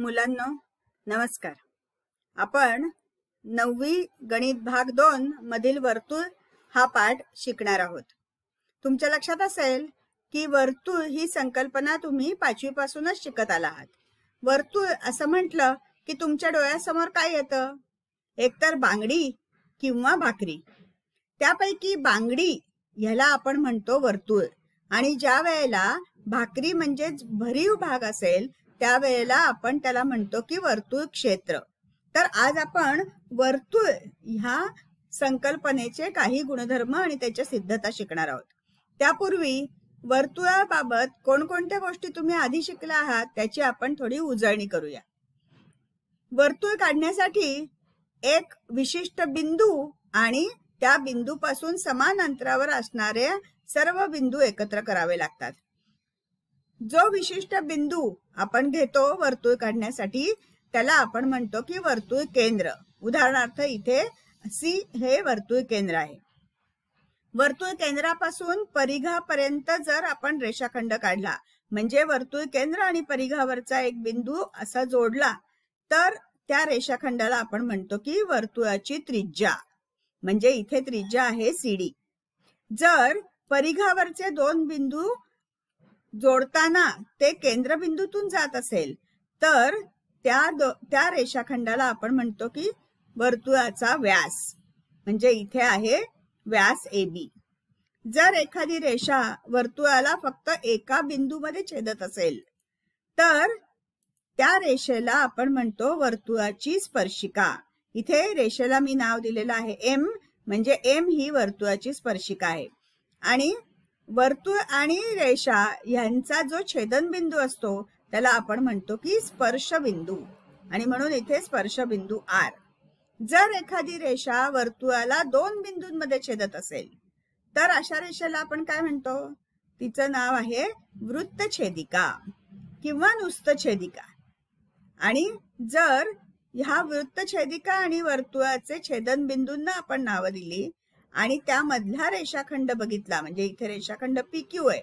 मुलांना नमस्कार आपण नववी गणित भाग दोन मधील वर्तुळ हा पाठ शिकणार आहोत तुमच्या लक्षात असेल की वर्तुळ ही संकल्पना तुम्ही पाचवी पासूनच शिकत आला आहात वर्तुळ असं म्हटलं की तुमच्या डोळ्यासमोर काय येतं एकतर बांगडी किंवा भाकरी त्यापैकी बांगडी ह्याला आपण म्हणतो वर्तुळ आणि ज्या वेळेला भाकरी म्हणजेच भरीव भाग असेल त्यावेळेला आपण त्याला म्हणतो की वर्तुळ क्षेत्र तर आज आपण वर्तुळ ह्या संकल्पनेचे काही गुणधर्म आणि त्याच्या सिद्धता शिकणार आहोत त्यापूर्वी वर्तुळाबाबत कोणकोणत्या गोष्टी तुम्ही आधी शिकला आहात त्याची आपण थोडी उजळणी करूया वर्तुळ काढण्यासाठी एक विशिष्ट बिंदू आणि त्या बिंदूपासून समान अंतरावर असणारे सर्व बिंदू एकत्र करावे लागतात जो विशिष्ट बिंदू आपण घेतो वर्तुळ काढण्यासाठी त्याला आपण म्हणतो की वर्तुळ केंद्र उदाहरणार्थ इथे सी हे वर्तुळ केंद्र आहे वर्तुळ केंद्रापासून परिघापर्यंत जर आपण रेषाखंड काढला म्हणजे वर्तुळ केंद्र आणि परिघावरचा एक बिंदू असा जोडला तर त्या रेषाखंडाला आपण म्हणतो की वर्तुळाची त्रिज्या म्हणजे इथे त्रिज्या आहे सीडी जर परिघावरचे दोन बिंदू जोडताना ते केंद्रबिंदूतून जात असेल तर त्या दो, त्या रेषाखंडाला आपण म्हणतो की वर्तुळाचा व्यास म्हणजे इथे आहे व्यास ए बी जर एखादी रेषा वर्तुळाला फक्त एका बिंदूमध्ये छेदत असेल तर त्या रेषेला आपण म्हणतो वर्तुळाची स्पर्शिका इथे रेषेला मी नाव दिलेलं आहे एम म्हणजे एम ही वर्तुळाची स्पर्शिका आहे आणि वर्तुळ आणि रेषा यांचा जो छेदनबिंदू असतो त्याला आपण म्हणतो की स्पर्श बिंदू आणि म्हणून इथे स्पर्श बिंदू आर जर एखादी रेषा वर्तुळाला दोन बिंदूंमध्ये छेदत असेल तर अशा रेषेला आपण काय म्हणतो तिचं नाव आहे छेदिका किंवा छेदिका आणि जर ह्या वृत्त छेदिका आणि वर्तुळाचे छेदन बिंदूंना आपण नावं दिली आणि त्यामधला रेषाखंड बघितला म्हणजे इथे रेषाखंड पिक्यू आहे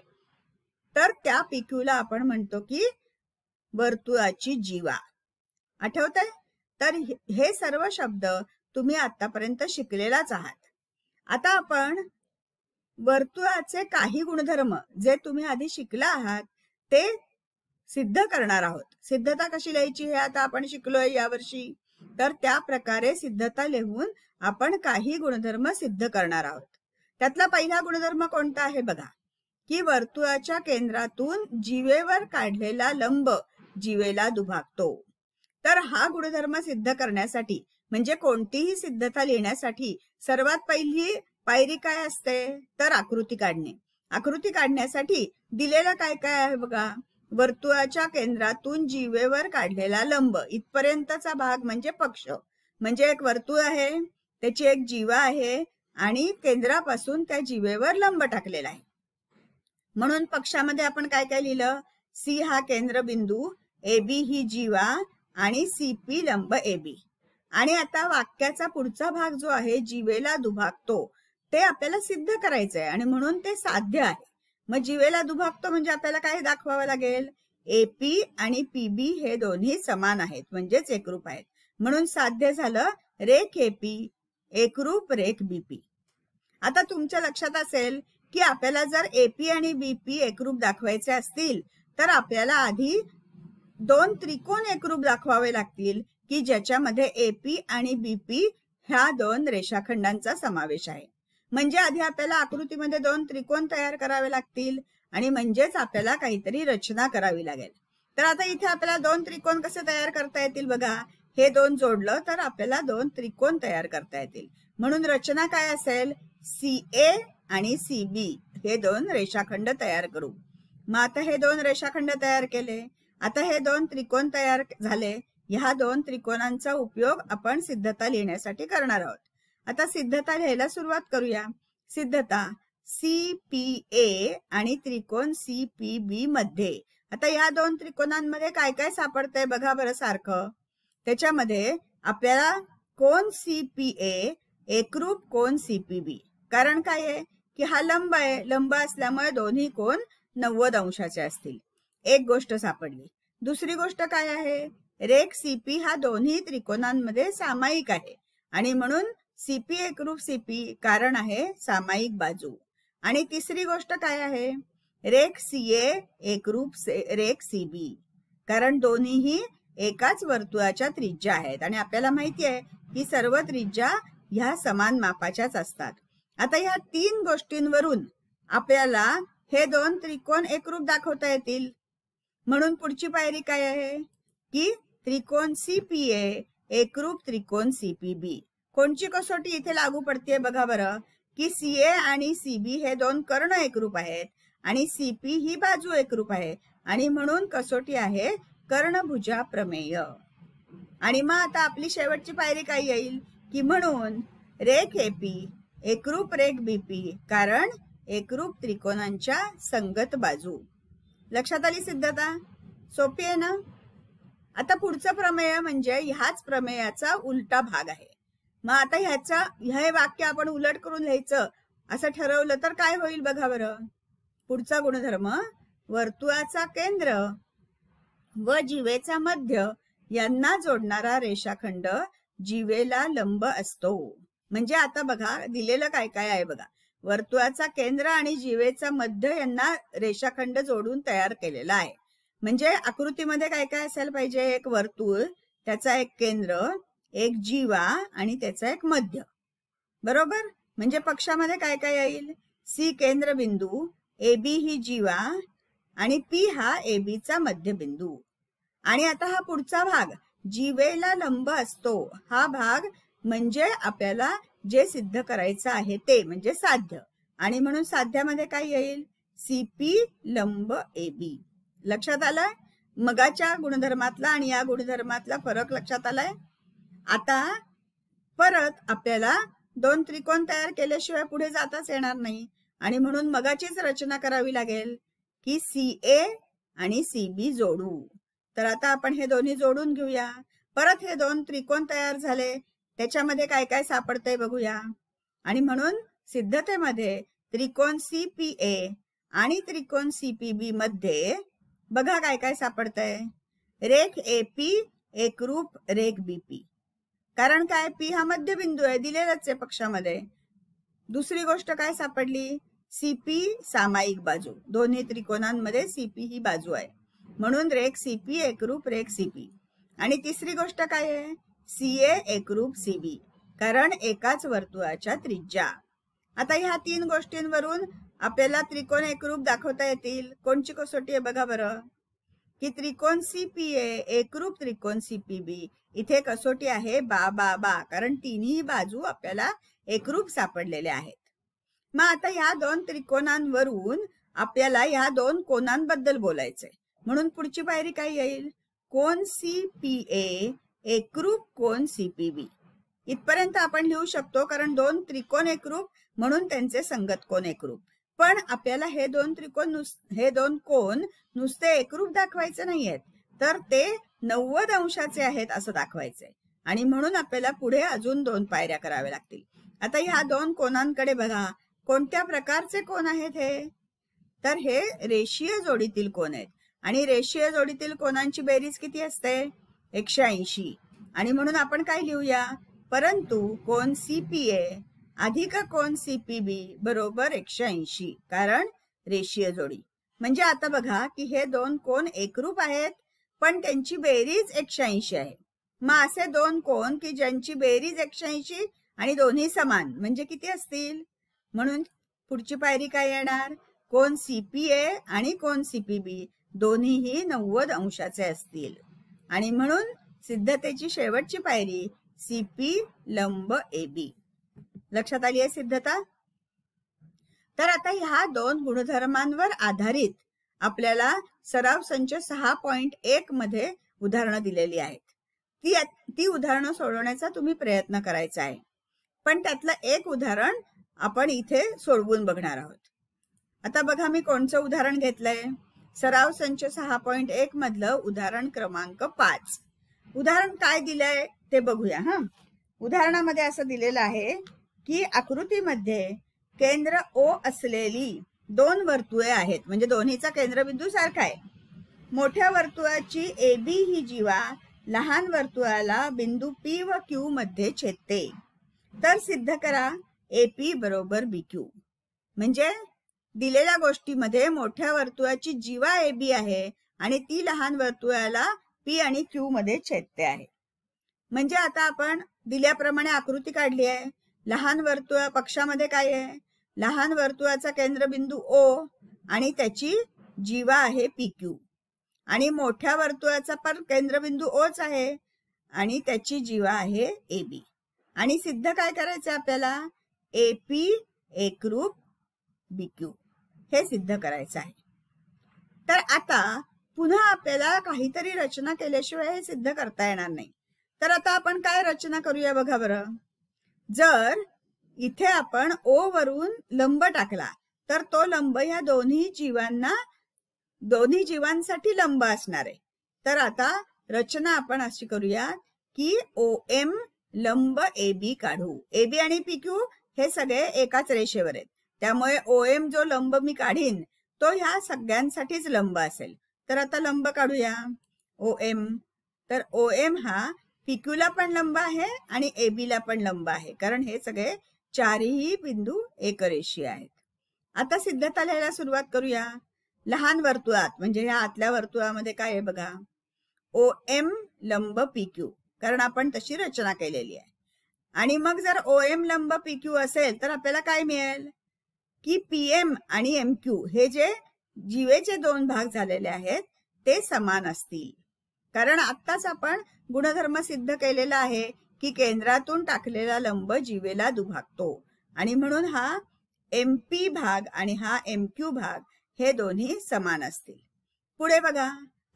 तर त्या पिक्यूला आपण म्हणतो की वर्तुळाची जीवा आठवतंय तर हे सर्व शब्द तुम्ही आतापर्यंत शिकलेलाच आहात आता आपण वर्तुळाचे काही गुणधर्म जे तुम्ही आधी शिकला आहात ते सिद्ध करणार आहोत सिद्धता कशी लिहायची हे आता आपण शिकलोय यावर्षी तर त्या प्रकारे सिद्धता लिहून आपण काही गुणधर्म सिद्ध करणार आहोत त्यातला पहिला गुणधर्म कोणता आहे बघा की वर्तुळाच्या केंद्रातून जीवेवर काढलेला लंब जीवेला दुभागतो तर हा गुणधर्म सिद्ध करण्यासाठी म्हणजे कोणतीही सिद्धता लिहिण्यासाठी सर्वात पहिली पायरी काय असते तर आकृती काढणे आकृती काढण्यासाठी दिलेलं काय काय आहे बघा वर्तुळाच्या केंद्रातून जीवेवर काढलेला लंब इथपर्यंतचा भाग म्हणजे पक्ष म्हणजे एक वर्तुळ आहे त्याची एक जीवा आहे आणि केंद्रापासून त्या जीवेवर लंब टाकलेला आहे म्हणून पक्षामध्ये आपण काय काय लिहिलं सी हा केंद्रबिंदू ए बी ही जीवा आणि सी पी लंब ए बी आणि आता वाक्याचा पुढचा भाग जो आहे जीवेला दुभागतो ते आपल्याला सिद्ध करायचं आहे आणि म्हणून ते साध्य आहे मग जीवेला दुभागतो म्हणजे आपल्याला काय दाखवावं लागेल एपी आणि पीबी हे दोन्ही समान आहेत म्हणजेच एकरूप आहेत म्हणून साध्य झालं रेख एपी एकरूप रेख बीपी आता तुमच्या लक्षात असेल की आपल्याला जर एपी आणि बीपी एकरूप दाखवायचे असतील तर आपल्याला आधी दोन त्रिकोण एकरूप दाखवावे लागतील की ज्याच्यामध्ये एपी आणि बीपी ह्या दोन रेषाखंडांचा समावेश आहे म्हणजे आधी आपल्याला आकृतीमध्ये दोन त्रिकोण तयार करावे लागतील आणि म्हणजेच आपल्याला काहीतरी रचना करावी लागेल तर आता इथे आपल्याला दोन त्रिकोण कसे तयार करता येतील बघा हे दोन जोडलं तर आपल्याला दोन त्रिकोण तयार करता येतील म्हणून रचना काय असेल सी ए आणि सी बी हे दोन रेषाखंड तयार करू मग आता हे दोन रेषाखंड तयार केले आता हे दोन त्रिकोण तयार झाले ह्या दोन त्रिकोणांचा उपयोग आपण सिद्धता लिहिण्यासाठी करणार आहोत आता सिद्धता लिहायला सुरुवात करूया सिद्धता सी पी ए आणि त्रिकोण सी पी बी मध्ये आता या दोन त्रिकोणांमध्ये काय काय सापडतंय बघा बरं सारखं त्याच्यामध्ये आपल्याला कोण सी पी एकरूप कोण सी पी बी कारण काय आहे की हा लंब आहे लंब असल्यामुळे दोन्ही कोण नव्वद अंशाचे असतील एक गोष्ट सापडली दुसरी गोष्ट काय आहे रेख सीपी हा दोन्ही त्रिकोणांमध्ये सामायिक आहे आणि म्हणून सीपी एकरूप सीपी कारण आहे सामायिक बाजू आणि तिसरी गोष्ट काय आहे रेख सी एकरूप रेख सी बी कारण दोन्हीही एकाच वर्तुळाच्या त्रिज्या आहेत आणि आपल्याला माहिती आहे की सर्व त्रिज्या ह्या समान मापाच्याच असतात आता ह्या तीन गोष्टींवरून आपल्याला हे दोन त्रिकोण एकरूप दाखवता येतील म्हणून पुढची पायरी काय आहे की त्रिकोण सीपीए ए एकरूप त्रिकोण सीपीबी बी कोणची कसोटी इथे लागू पडते बघा बरं की सी ए आणि सीबी हे दोन कर्ण एकरूप आहेत आणि सीपी ही बाजू एकरूप आहे आणि म्हणून कसोटी आहे कर्णभुजा प्रमेय आणि मग आता आपली शेवटची पायरी काय येईल की म्हणून रेख एपी एकरूप रेख बीपी कारण एकरूप त्रिकोणांच्या संगत बाजू लक्षात आली सिद्धता सोपी आहे ना आता पुढचं प्रमेय म्हणजे ह्याच प्रमेयाचा उलटा भाग आहे मग आता ह्याचा हे वाक्य आपण उलट करून लिहायचं असं ठरवलं तर काय होईल बघा बरं पुढचा गुणधर्म वर्तुळाचा केंद्र व जीवेचा मध्य यांना जोडणारा रेषाखंड जीवेला लंब असतो म्हणजे आता बघा दिलेलं काय काय आहे बघा वर्तुळाचा केंद्र आणि जीवेचा मध्य यांना रेषाखंड जोडून तयार केलेला आहे म्हणजे आकृतीमध्ये काय काय असायला पाहिजे एक वर्तुळ त्याचा एक केंद्र एक जीवा आणि त्याचा एक मध्य बरोबर म्हणजे पक्षामध्ये काय काय येईल सी केंद्रबिंदू ए बी ही जीवा आणि पी हा ए बी चा मध्यबिंदू आणि आता हा पुढचा भाग जीवेला लंब असतो हा भाग म्हणजे आपल्याला जे सिद्ध करायचं आहे ते म्हणजे साध्य आणि म्हणून साध्यामध्ये काय येईल सीपी लंब ए बी लक्षात आलाय मगाच्या गुणधर्मातला आणि या गुणधर्मातला फरक लक्षात आलाय आता परत आपल्याला दोन त्रिकोण तयार केल्याशिवाय पुढे जाताच येणार नाही आणि म्हणून मगाचीच रचना करावी लागेल की सी ए आणि सी बी जोडू तर आता आपण हे दोन्ही जोडून घेऊया परत हे दोन त्रिकोण तयार झाले त्याच्यामध्ये काय काय सापडतंय बघूया आणि म्हणून सिद्धतेमध्ये त्रिकोण सी पी ए आणि त्रिकोण सी पी बी मध्ये बघा काय काय सापडतंय रेख ए पी एकरूप रेख बी पी कारण काय पी हा मध्यबिंदू आहे दिलेलाच आहे पक्षामध्ये दुसरी गोष्ट काय सापडली सीपी सामायिक बाजू दोन्ही त्रिकोणांमध्ये सीपी ही बाजू आहे म्हणून रेख सीपी एकरूप रेख सीपी आणि तिसरी गोष्ट काय आहे सी एकरूप सीबी कारण एकाच वर्तुळाच्या त्रिज्या आता ह्या तीन गोष्टींवरून आपल्याला त्रिकोण एकरूप दाखवता येतील कोणची कसोटी आहे बघा बरं की त्रिकोण सीपीए एकरूप त्रिकोण सीपीबी इथे कसोटी आहे बा बा बा कारण तिन्ही बाजू आपल्याला एकरूप सापडलेल्या आहेत मग आता या दोन त्रिकोणांवरून आपल्याला या दोन कोणांबद्दल बोलायचंय म्हणून पुढची पायरी काय येईल कोण सी पी ए एकरूप कोण सी पी बी इथपर्यंत आपण लिहू शकतो कारण दोन त्रिकोण एकरूप म्हणून त्यांचे संगत कोण एकरूप पण आपल्याला हे दोन त्रिकोण हे दोन कोण नुसते एकरूप दाखवायचे नाहीयेत तर ते नव्वद अंशाचे आहेत असं दाखवायचंय आणि म्हणून आपल्याला पुढे अजून दोन पायऱ्या कराव्या लागतील आता ह्या दोन कोणांकडे बघा कोणत्या प्रकारचे कोण आहेत हे तर हे रेषीय जोडीतील कोण आहेत आणि रेषीय जोडीतील कोणांची बेरीज किती असते एकशे ऐंशी आणि म्हणून आपण काय लिहूया परंतु कोण सीपीए अधिक कोण सीपीबी बरोबर एकशे ऐंशी कारण रेषीय जोडी म्हणजे आता बघा की हे दोन कोण एकरूप आहेत पण त्यांची बेरीज एकशे ऐंशी आहे मग असे दोन कोण की ज्यांची बेरीज एकशे ऐंशी आणि दोन्ही समान म्हणजे किती असतील म्हणून पुढची पायरी काय येणार कोण सीपीए आणि कोण सीपीबी दोन्हीही नव्वद अंशाचे असतील आणि म्हणून सिद्धतेची शेवटची पायरी सीपी लंब ए बी लक्षात आली आहे सिद्धता तर आता ह्या दोन गुणधर्मांवर आधारित आपल्याला सराव संच सहा पॉइंट एक मध्ये उदाहरणं दिलेली आहेत ती ती उदाहरणं सोडवण्याचा तुम्ही प्रयत्न करायचा आहे पण त्यातलं एक उदाहरण आपण इथे सोडवून बघणार आहोत आता बघा मी कोणचं उदाहरण घेतलंय सराव संच सहा पॉइंट एक मधलं उदाहरण क्रमांक पाच उदाहरण काय दिलंय ते बघूया हा उदाहरणामध्ये असं दिलेलं आहे की आकृतीमध्ये केंद्र ओ असलेली दोन वर्तुळे आहेत म्हणजे दोन्हीचा केंद्रबिंदू सारखा आहे मोठ्या वर्तुळाची ए बी ही जीवा लहान वर्तुळाला बिंदू पी व क्यू मध्ये छेदते तर सिद्ध करा एपी बरोबर बी क्यू म्हणजे दिलेल्या गोष्टीमध्ये मोठ्या वर्तुळाची जीवा बी आहे आणि ती लहान वर्तुळाला पी आणि क्यू मध्ये छेदते आहे म्हणजे आता आपण दिल्याप्रमाणे आकृती काढली आहे लहान वर्तुळ पक्षामध्ये काय आहे लहान वर्तुळाचा केंद्रबिंदू ओ आणि त्याची जीवा आहे पी क्यू आणि मोठ्या वर्तुळाचा पण केंद्रबिंदू ओच आहे आणि त्याची जीवा आहे ए बी आणि सिद्ध काय करायचं आपल्याला एपी पी एकरूप बी हे सिद्ध करायचं आहे तर आता पुन्हा आपल्याला काहीतरी रचना केल्याशिवाय हे सिद्ध करता येणार नाही तर आता आपण काय रचना करूया बघा बरं जर इथे आपण ओ वरून लंब टाकला तर तो लंब या दोन्ही जीवांना दोन्ही जीवांसाठी लंब असणार आहे तर आता रचना आपण अशी करूया की ओ एम लंब ए बी काढू ए बी आणि पी क्यू हे सगळे एकाच रेषेवर आहेत त्यामुळे ओ एम जो लंब मी काढीन तो ह्या सगळ्यांसाठीच लंब असेल तर आता लंब काढूया ओ एम तर ओ एम हा पिक्यूला पण लंब आहे आणि एबीला पण लंब आहे कारण हे सगळे चारही बिंदू एक रेषी आहेत आता सिद्धता लिहायला सुरुवात करूया लहान वर्तुळात म्हणजे ह्या आतल्या वर्तुळामध्ये काय आहे बघा ओ एम लंब पी कारण आपण तशी रचना केलेली आहे आणि मग जर ओ एम लंब पी क्यू असेल तर आपल्याला काय मिळेल की पी एम आणि एम क्यू हे जे जीवेचे दोन भाग झालेले आहेत ते समान असतील कारण आत्ताच आपण गुणधर्म सिद्ध केलेला आहे की केंद्रातून टाकलेला लंब जीवेला दुभागतो आणि म्हणून हा एम पी भाग आणि हा एम क्यू भाग हे दोन्ही समान असतील पुढे बघा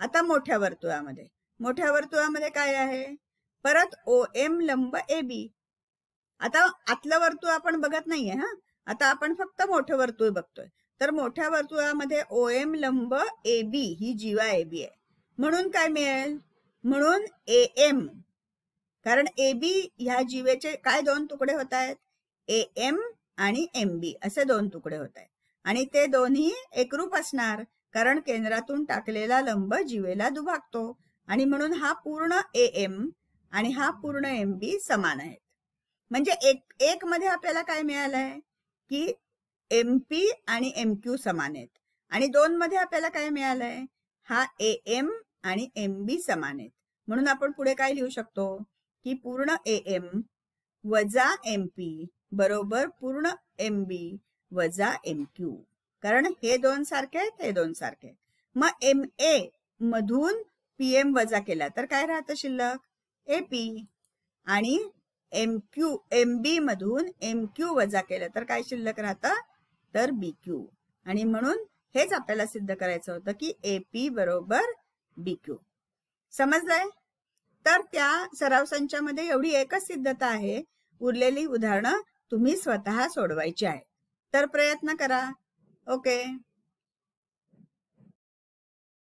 आता मोठ्या वर्तुळामध्ये मोठ्या वर्तुळामध्ये काय आहे परत ओ एम लंब ए बी आता आतलं वर्तुळ आपण बघत नाहीये हा आता आपण फक्त मोठं वर्तुळ बघतोय तर मोठ्या वर्तुळामध्ये ओ एम लंब A B he Jiva A B आहे म्हणून काय मिळेल म्हणून ए एम कारण ए बी ह्या जीवेचे काय दोन तुकडे होत आहेत ए एम आणि एम बी असे दोन तुकडे होत आहेत आणि ते दोन्ही एकरूप असणार कारण केंद्रातून टाकलेला लंब जीवेला दुभागतो आणि म्हणून हा पूर्ण ए एम आणि हा पूर्ण एम बी समान आहेत म्हणजे एक एक मध्ये आपल्याला काय मिळालंय की एम पी आणि एम क्यू समान आहेत आणि दोन मध्ये आपल्याला काय मिळालंय हा ए एम आणि एम बी समान आहेत म्हणून आपण पुढे काय लिहू शकतो की पूर्ण ए एम वजा एम पी बरोबर पूर्ण एम बी वजा एम क्यू कारण हे दोन सारखे आहेत हे दोन सारखे आहेत मग एम ए मधून पी एम वजा केला तर काय राहतं शिल्लक ए पी आणि एम क्यू एम बी मधून एम क्यू वजा केलं तर काय शिल्लक राहतं तर बी क्यू आणि म्हणून हेच आपल्याला सिद्ध करायचं होतं की ए पी बरोबर बी क्यू समजलंय तर त्या सराव संचामध्ये एवढी एकच सिद्धता आहे उरलेली उदाहरणं तुम्ही स्वतः सोडवायची आहे तर प्रयत्न करा ओके